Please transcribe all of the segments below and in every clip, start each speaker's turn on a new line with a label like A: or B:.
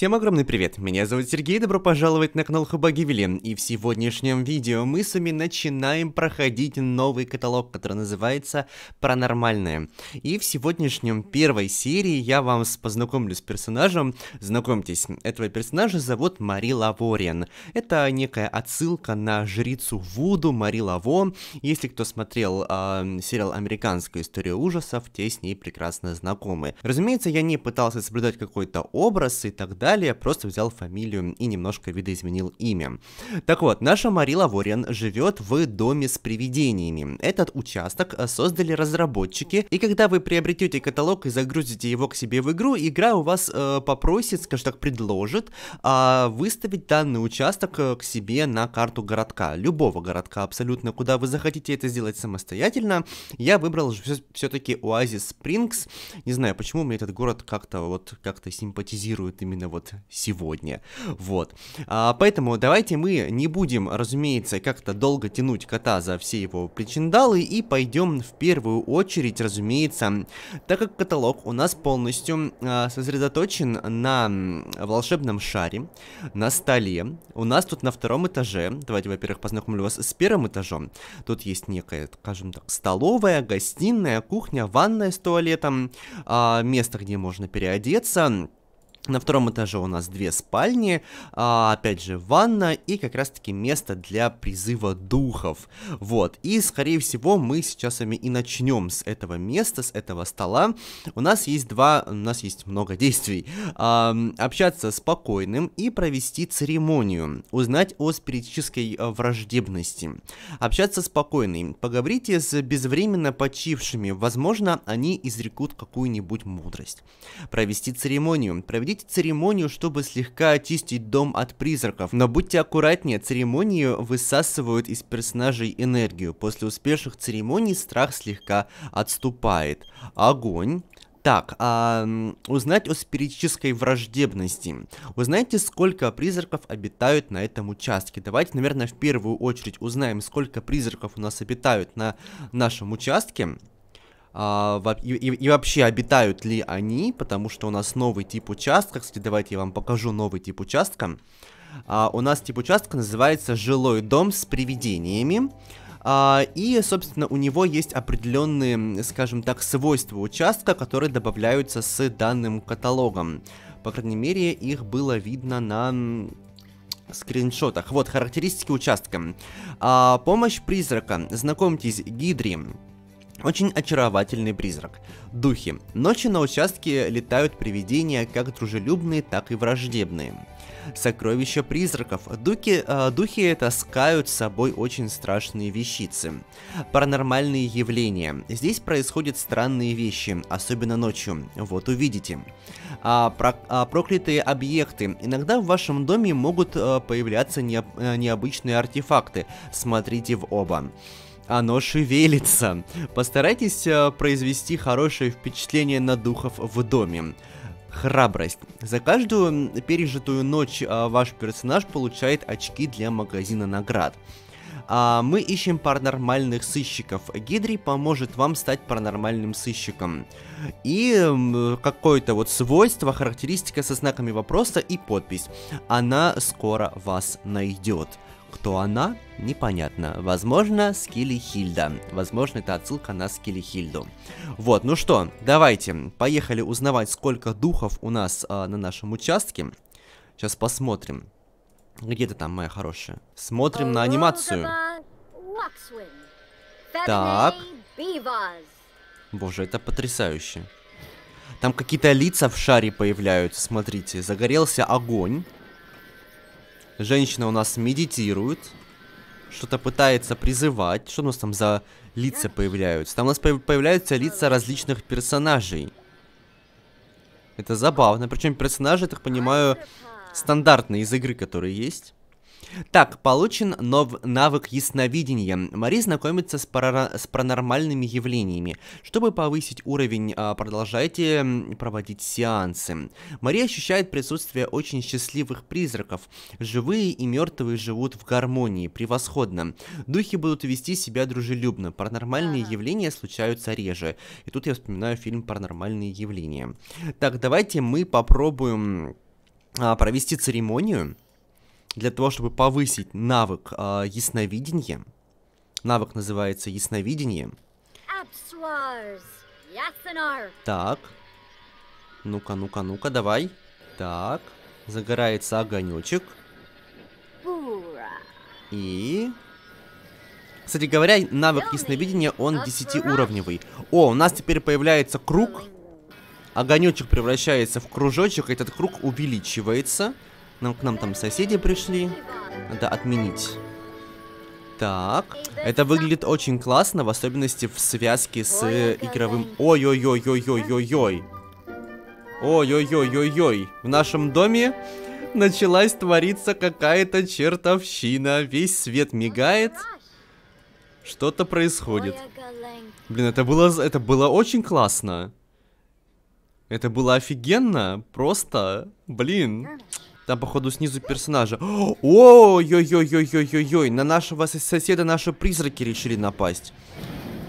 A: Всем огромный привет, меня зовут Сергей, добро пожаловать на канал Хубагивили, и в сегодняшнем видео мы с вами начинаем проходить новый каталог, который называется Паранормальное. И в сегодняшнем первой серии я вам познакомлю с персонажем, знакомьтесь, этого персонажа зовут Мари Лавориан. Это некая отсылка на жрицу Вуду Мари Лаво, если кто смотрел э, сериал «Американская история ужасов», те с ней прекрасно знакомы. Разумеется, я не пытался соблюдать какой-то образ и так далее, далее, просто взял фамилию и немножко видоизменил имя. Так вот, наша Мари Лавориан живет в доме с привидениями. Этот участок э, создали разработчики, и когда вы приобретете каталог и загрузите его к себе в игру, игра у вас э, попросит, скажем так, предложит э, выставить данный участок э, к себе на карту городка, любого городка абсолютно, куда вы захотите это сделать самостоятельно. Я выбрал все-таки Оазис Спрингс, не знаю, почему мне этот город как-то вот как-то симпатизирует именно вот вот сегодня. Вот. А, поэтому давайте мы не будем, разумеется, как-то долго тянуть кота за все его причиндалы и пойдем в первую очередь, разумеется, так как каталог у нас полностью а, сосредоточен на волшебном шаре, на столе. У нас тут на втором этаже, давайте, во-первых, познакомлю вас с первым этажом. Тут есть некая, скажем так, столовая, гостиная, кухня, ванная с туалетом, а, место, где можно переодеться на втором этаже у нас две спальни, а, опять же ванна и как раз-таки место для призыва духов. Вот, и скорее всего мы сейчас с вами и начнем с этого места, с этого стола. У нас есть два, у нас есть много действий. А, общаться спокойным и провести церемонию, узнать о спиритической э, враждебности. Общаться спокойным, поговорите с безвременно почившими, возможно они изрекут какую-нибудь мудрость. Провести церемонию, проведите проводите церемонию, чтобы слегка очистить дом от призраков, но будьте аккуратнее, церемонию высасывают из персонажей энергию. После успешных церемоний страх слегка отступает. Огонь. Так, а, узнать о спиритической враждебности. Узнайте, сколько призраков обитают на этом участке. Давайте, наверное, в первую очередь узнаем, сколько призраков у нас обитают на нашем участке а, и, и, и вообще обитают ли они, потому что у нас новый тип участка. Кстати, давайте я вам покажу новый тип участка. А, у нас тип участка называется жилой дом с привидениями. А, и, собственно, у него есть определенные, скажем так, свойства участка, которые добавляются с данным каталогом. По крайней мере, их было видно на скриншотах. Вот, характеристики участка. А, помощь призрака. Знакомьтесь, Гидри. Очень очаровательный призрак. Духи. Ночью на участке летают привидения как дружелюбные, так и враждебные. Сокровища призраков. Дуки, э, духи таскают с собой очень страшные вещицы. Паранормальные явления. Здесь происходят странные вещи, особенно ночью. Вот увидите. А, про, а, проклятые объекты. Иногда в вашем доме могут э, появляться не, э, необычные артефакты. Смотрите в оба оно шевелится. Постарайтесь э, произвести хорошее впечатление на духов в доме. Храбрость. За каждую пережитую ночь э, ваш персонаж получает очки для магазина наград. А, мы ищем паранормальных сыщиков. Гидри поможет вам стать паранормальным сыщиком. И какое-то вот свойство, характеристика со знаками вопроса и подпись. Она скоро вас найдет. Кто она? Непонятно. Возможно, Скилли Хильда. Возможно, это отсылка на Скилли Хильду. Вот, ну что, давайте, поехали узнавать, сколько духов у нас э, на нашем участке. Сейчас посмотрим. Где ты там, моя хорошая? Смотрим на анимацию. Так. Боже, это потрясающе. Там какие-то лица в шаре появляются, смотрите. Загорелся огонь. Женщина у нас медитирует. Что-то пытается призывать. Что у нас там за лица появляются? Там у нас появляются лица различных персонажей. Это забавно. Причем персонажи, я так понимаю, стандартные из игры, которые есть. Так, получен нов навык ясновидения. Мари знакомится с, пара с паранормальными явлениями. Чтобы повысить уровень, а, продолжайте проводить сеансы. Мари ощущает присутствие очень счастливых призраков. Живые и мертвые живут в гармонии, превосходно. Духи будут вести себя дружелюбно. Паранормальные явления случаются реже. И тут я вспоминаю фильм «Паранормальные явления». Так, давайте мы попробуем а, провести церемонию для того, чтобы повысить навык э, ясновидения. Навык называется ясновидение. Так. Ну-ка, ну-ка, ну-ка, давай. Так. Загорается огонечек. И... Кстати говоря, навык ясновидения, он 10-уровневый. О, у нас теперь появляется круг. Огонечек превращается в кружочек, этот круг увеличивается. Нам к нам там соседи пришли. Надо отменить. Так. Это выглядит очень классно, в особенности в связке с э, игровым... Ой-ой-ой-ой-ой-ой-ой. Ой-ой-ой-ой-ой. В нашем доме началась твориться какая-то чертовщина. Весь свет мигает. Что-то происходит. Блин, это было, это было очень классно. Это было офигенно. Просто, блин. Там, походу, снизу персонажа. Ой-ой-ой-ой-ой-ой-ой. На нашего соседа наши призраки решили напасть.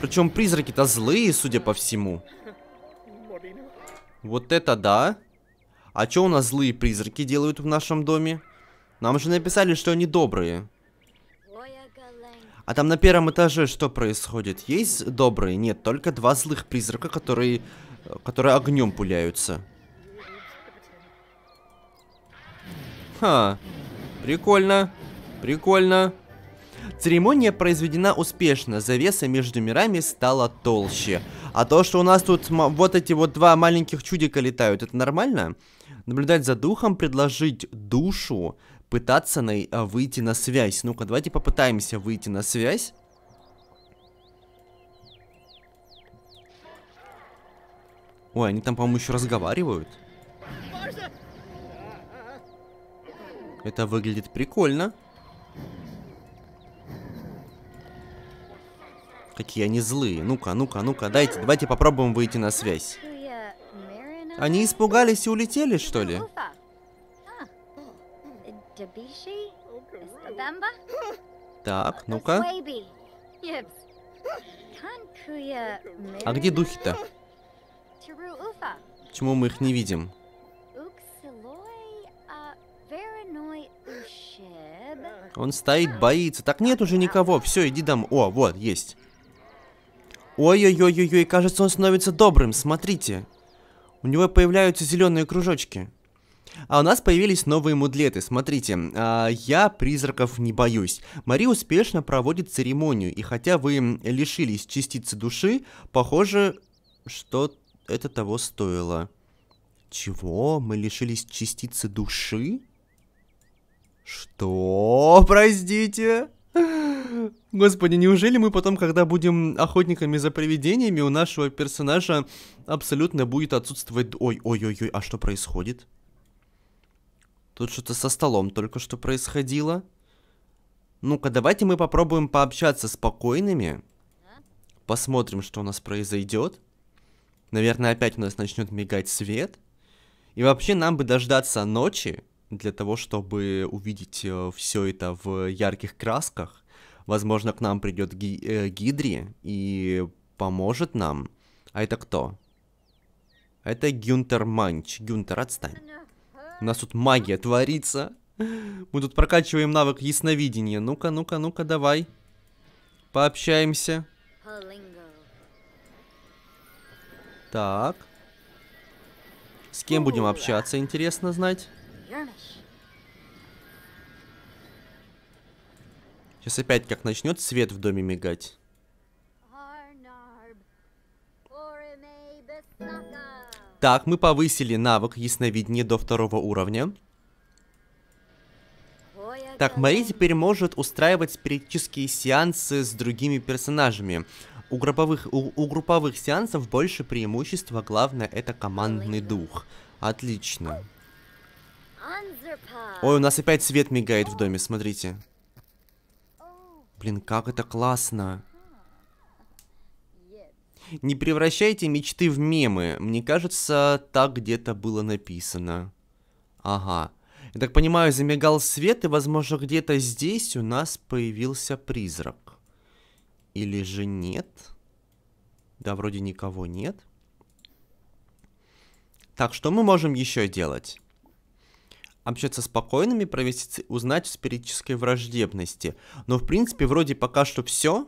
A: Причем призраки-то злые, судя по всему. Вот это да. А что у нас злые призраки делают в нашем доме? Нам же написали, что они добрые. А там на первом этаже что происходит? Есть добрые? Нет, только два злых призрака, которые, э, которые огнем пуляются. Ха, прикольно, прикольно. Церемония произведена успешно, завеса между мирами стала толще. А то, что у нас тут вот эти вот два маленьких чудика летают, это нормально? Наблюдать за духом, предложить душу, пытаться на... Э, выйти на связь. Ну-ка, давайте попытаемся выйти на связь. Ой, они там, по-моему, еще разговаривают. Это выглядит прикольно. Какие они злые. Ну-ка, ну-ка, ну-ка, дайте, давайте попробуем выйти на связь. Они испугались и улетели, что ли? Так, ну-ка. А где духи-то? Почему мы их не видим? Он стоит, боится. Так нет уже никого. Все, иди домой. О, вот, есть. Ой-ой-ой-ой-ой, кажется, он становится добрым, смотрите. У него появляются зеленые кружочки. А у нас появились новые мудлеты, смотрите, а, я призраков не боюсь. Мари успешно проводит церемонию, и хотя вы лишились частицы души, похоже, что это того стоило. Чего? Мы лишились частицы души? Что? Простите? Господи, неужели мы потом, когда будем охотниками за привидениями, у нашего персонажа абсолютно будет отсутствовать... Ой-ой-ой, а что происходит? Тут что-то со столом только что происходило. Ну-ка, давайте мы попробуем пообщаться спокойными. Посмотрим, что у нас произойдет. Наверное, опять у нас начнет мигать свет. И вообще нам бы дождаться ночи, для того, чтобы увидеть э, все это в ярких красках. Возможно, к нам придет ги э, Гидри и поможет нам. А это кто? Это Гюнтер Манч. Гюнтер, отстань. У нас тут магия творится. Мы тут прокачиваем навык ясновидения. Ну-ка, ну-ка, ну-ка, давай. Пообщаемся. Так. С кем будем общаться, интересно знать. Сейчас опять как начнет свет в доме мигать. Так, мы повысили навык ясновидения до второго уровня. Так, Мари теперь может устраивать спиритические сеансы с другими персонажами. У групповых, у, у групповых сеансов больше преимущества, главное это командный дух. Отлично. Ой, у нас опять свет мигает в доме, смотрите. Блин, как это классно. Не превращайте мечты в мемы. Мне кажется, так где-то было написано. Ага. Я так понимаю, замигал свет, и, возможно, где-то здесь у нас появился призрак. Или же нет? Да, вроде никого нет. Так, что мы можем еще делать? общаться спокойными, провести, узнать в спиритической враждебности. Но, в принципе, вроде пока что все,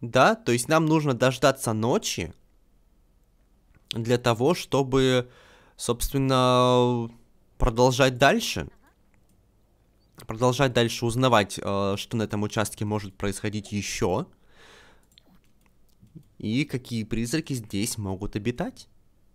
A: да, то есть нам нужно дождаться ночи для того, чтобы, собственно, продолжать дальше. Продолжать дальше узнавать, э, что на этом участке может происходить еще. И какие призраки здесь могут обитать.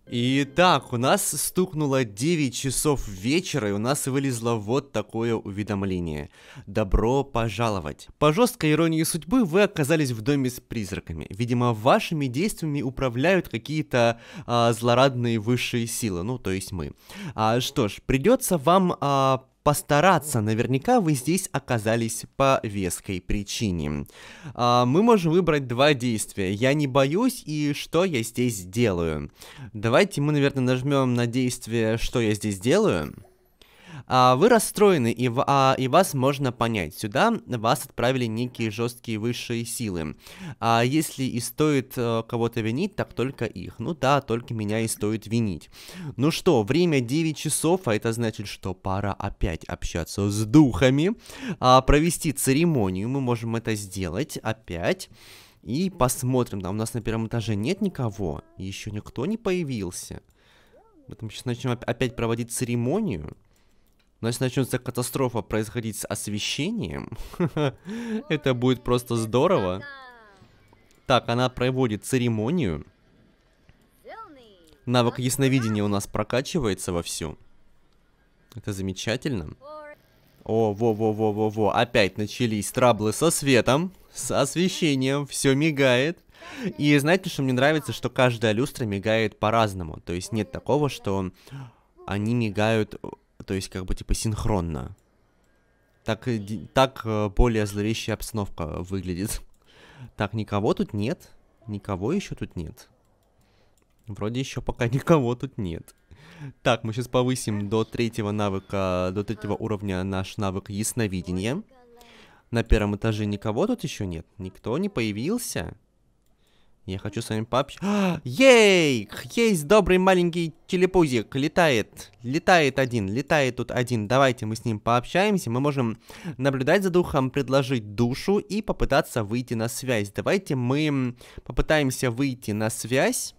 A: Итак, у нас стукнуло 9 часов вечера, и у нас вылезло вот такое уведомление. Добро пожаловать. По жесткой иронии судьбы вы оказались в доме с призраками. Видимо, вашими действиями управляют какие-то а, злорадные высшие силы, ну то есть мы. А, что ж, придется вам а, постараться. Наверняка вы здесь оказались по веской причине. А, мы можем выбрать два действия. Я не боюсь и что я здесь делаю. Давайте мы, наверное, нажмем на действие «Что я здесь делаю». А вы расстроены, и, а, и вас можно понять. Сюда вас отправили некие жесткие высшие силы. А если и стоит э, кого-то винить, так только их. Ну да, только меня и стоит винить. Ну что, время 9 часов, а это значит, что пора опять общаться с духами, а, провести церемонию. Мы можем это сделать опять. И посмотрим, там у нас на первом этаже нет никого, еще никто не появился. Мы там сейчас начнем опять проводить церемонию. Но если начнется катастрофа происходить с освещением, это будет просто здорово. Так, она проводит церемонию. Навык ясновидения у нас прокачивается вовсю. Это замечательно. О, во-во-во-во-во, опять начались траблы со светом, с освещением, все мигает. И знаете, что мне нравится, что каждая люстра мигает по-разному. То есть нет такого, что они мигают то есть как бы типа синхронно. Так, так э, более зловещая обстановка выглядит. Так, никого тут нет. Никого еще тут нет. Вроде еще пока никого тут нет. Так, мы сейчас повысим до третьего навыка, до третьего уровня наш навык ясновидения. На первом этаже никого тут еще нет. Никто не появился. Я хочу с вами пообщаться. А, ей! Есть добрый маленький телепузик. Летает. Летает один. Летает тут один. Давайте мы с ним пообщаемся. Мы можем наблюдать за духом, предложить душу и попытаться выйти на связь. Давайте мы попытаемся выйти на связь.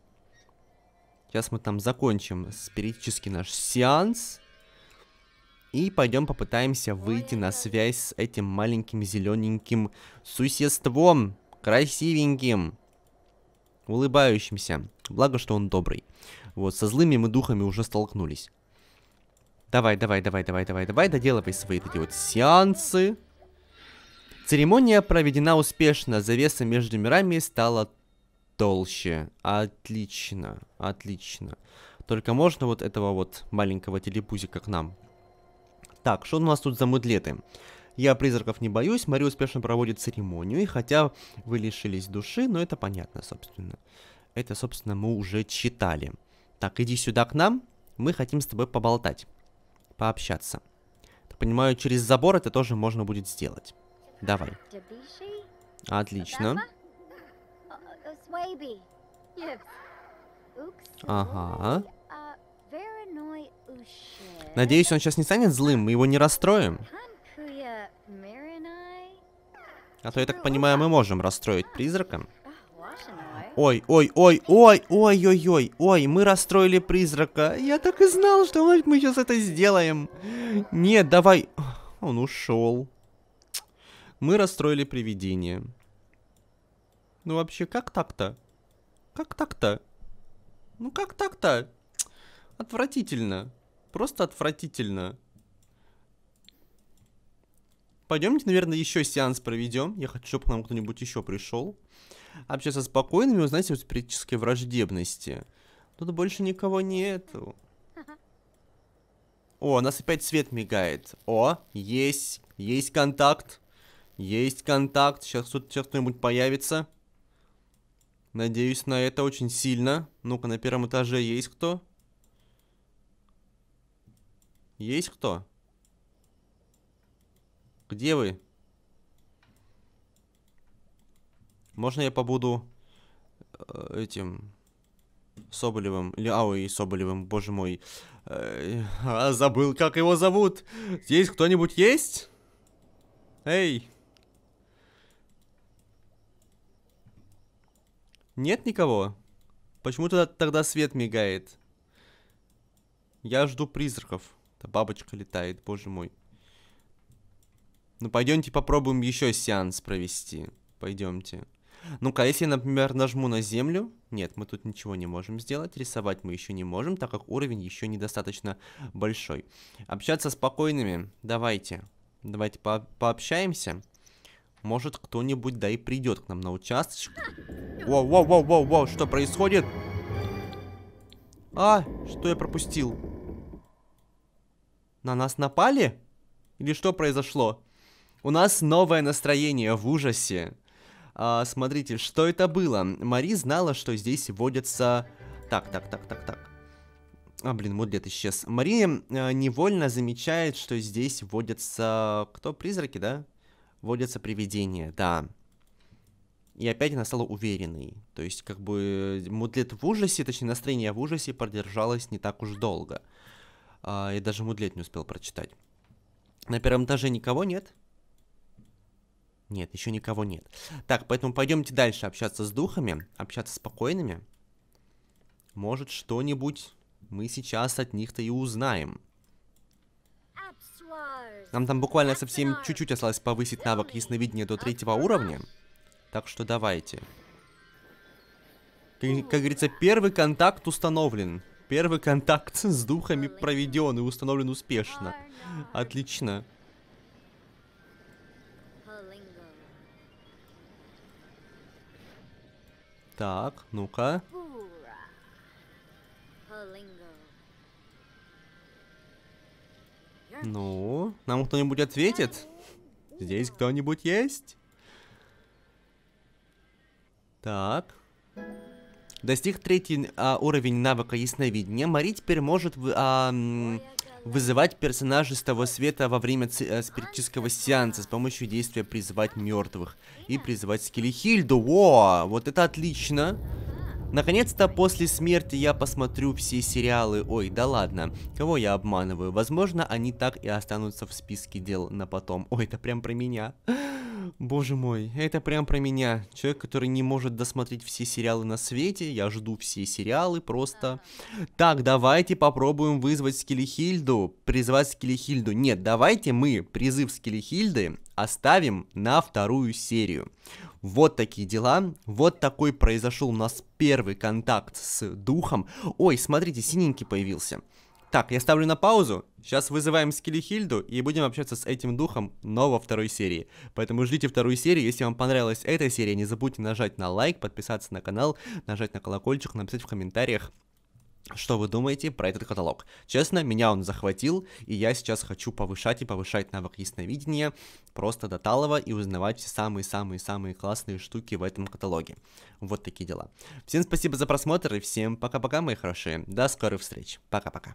A: Сейчас мы там закончим спиритический наш сеанс. И пойдем попытаемся выйти на связь с этим маленьким зелененьким существом. Красивеньким улыбающимся. Благо, что он добрый. Вот, со злыми мы духами уже столкнулись. Давай, давай, давай, давай, давай, давай, доделывай свои такие вот сеансы. Церемония проведена успешно, завеса между мирами стала толще. Отлично, отлично. Только можно вот этого вот маленького телепузика к нам. Так, что у нас тут за мудлеты? Я призраков не боюсь, Мари успешно проводит церемонию, и хотя вы лишились души, но это понятно, собственно. Это, собственно, мы уже читали. Так, иди сюда к нам, мы хотим с тобой поболтать, пообщаться. Так понимаю, через забор это тоже можно будет сделать. Давай. Отлично. Ага. Надеюсь, он сейчас не станет злым, мы его не расстроим. А то, я так понимаю, мы можем расстроить призрака. Ой, ой, ой, ой, ой, ой, ой, ой, мы расстроили призрака. Я так и знал, что мы сейчас это сделаем. Нет, давай. Он ушел. Мы расстроили привидение. Ну вообще, как так-то? Как так-то? Ну как так-то? Отвратительно. Просто отвратительно. Пойдемте, наверное, еще сеанс проведем. Я хочу, чтобы к нам кто-нибудь еще пришел. Общаться спокойными, узнать о спиритической враждебности. Тут больше никого нету. О, у нас опять свет мигает. О, есть, есть контакт. Есть контакт. Сейчас тут сейчас кто-нибудь появится. Надеюсь на это очень сильно. Ну-ка, на первом этаже есть кто? Есть кто? Где вы? Можно я побуду э, этим Соболевым? Или и Соболевым, боже мой. Э, а, забыл, как его зовут. Здесь кто-нибудь есть? Эй! Нет никого? Почему тогда, тогда свет мигает? Я жду призраков. Та бабочка летает, боже мой. Ну, пойдемте попробуем еще сеанс провести. Пойдемте. Ну-ка, а если я, например, нажму на землю... Нет, мы тут ничего не можем сделать, рисовать мы еще не можем, так как уровень еще недостаточно большой. Общаться спокойными, давайте. Давайте по пообщаемся. Может, кто-нибудь, да и придет к нам на участок. Воу, воу, воу, воу, воу, что происходит? А, что я пропустил? На нас напали? Или что произошло? У нас новое настроение в ужасе. А, смотрите, что это было? Мари знала, что здесь водятся... Так, так, так, так, так. А, блин, мудлет исчез. Мария э, а, невольно замечает, что здесь водятся... Кто? Призраки, да? Водятся привидения, да. И опять она стала уверенной. То есть, как бы, мудлет в ужасе, точнее, настроение в ужасе продержалось не так уж долго. Э, и даже мудлет не успел прочитать. На первом этаже никого нет. Нет, еще никого нет. Так, поэтому пойдемте дальше общаться с духами, общаться спокойными. Может, что-нибудь мы сейчас от них-то и узнаем. Нам там буквально совсем чуть-чуть осталось повысить навык ясновидения до третьего уровня. Так что давайте. Как, как говорится, первый контакт установлен. Первый контакт с духами проведен и установлен успешно. Отлично. Так, ну-ка. Ну, нам кто-нибудь ответит? Здесь кто-нибудь есть? Так. Достиг третий а, уровень навыка ясновидения, Мари теперь может а, вызывать персонажей с того света во время э, спиритического сеанса с помощью действия призывать мертвых» и «Призвать Скелехильду». О, вот это отлично! Наконец-то после смерти я посмотрю все сериалы. Ой, да ладно, кого я обманываю? Возможно, они так и останутся в списке дел на потом. Ой, это прям про меня. Боже мой, это прям про меня. Человек, который не может досмотреть все сериалы на свете. Я жду все сериалы просто. Так, давайте попробуем вызвать Скелехильду. Призвать Скелехильду. Нет, давайте мы призыв Скелехильды оставим на вторую серию. Вот такие дела. Вот такой произошел у нас первый контакт с духом. Ой, смотрите, синенький появился. Так, я ставлю на паузу. Сейчас вызываем Скеллихильду и будем общаться с этим духом, но во второй серии. Поэтому ждите вторую серию. Если вам понравилась эта серия, не забудьте нажать на лайк, подписаться на канал, нажать на колокольчик, написать в комментариях, что вы думаете про этот каталог? Честно, меня он захватил, и я сейчас хочу повышать и повышать навык ясновидения просто до талого и узнавать все самые-самые-самые классные штуки в этом каталоге. Вот такие дела. Всем спасибо за просмотр и всем пока-пока, мои хорошие. До скорых встреч. Пока-пока.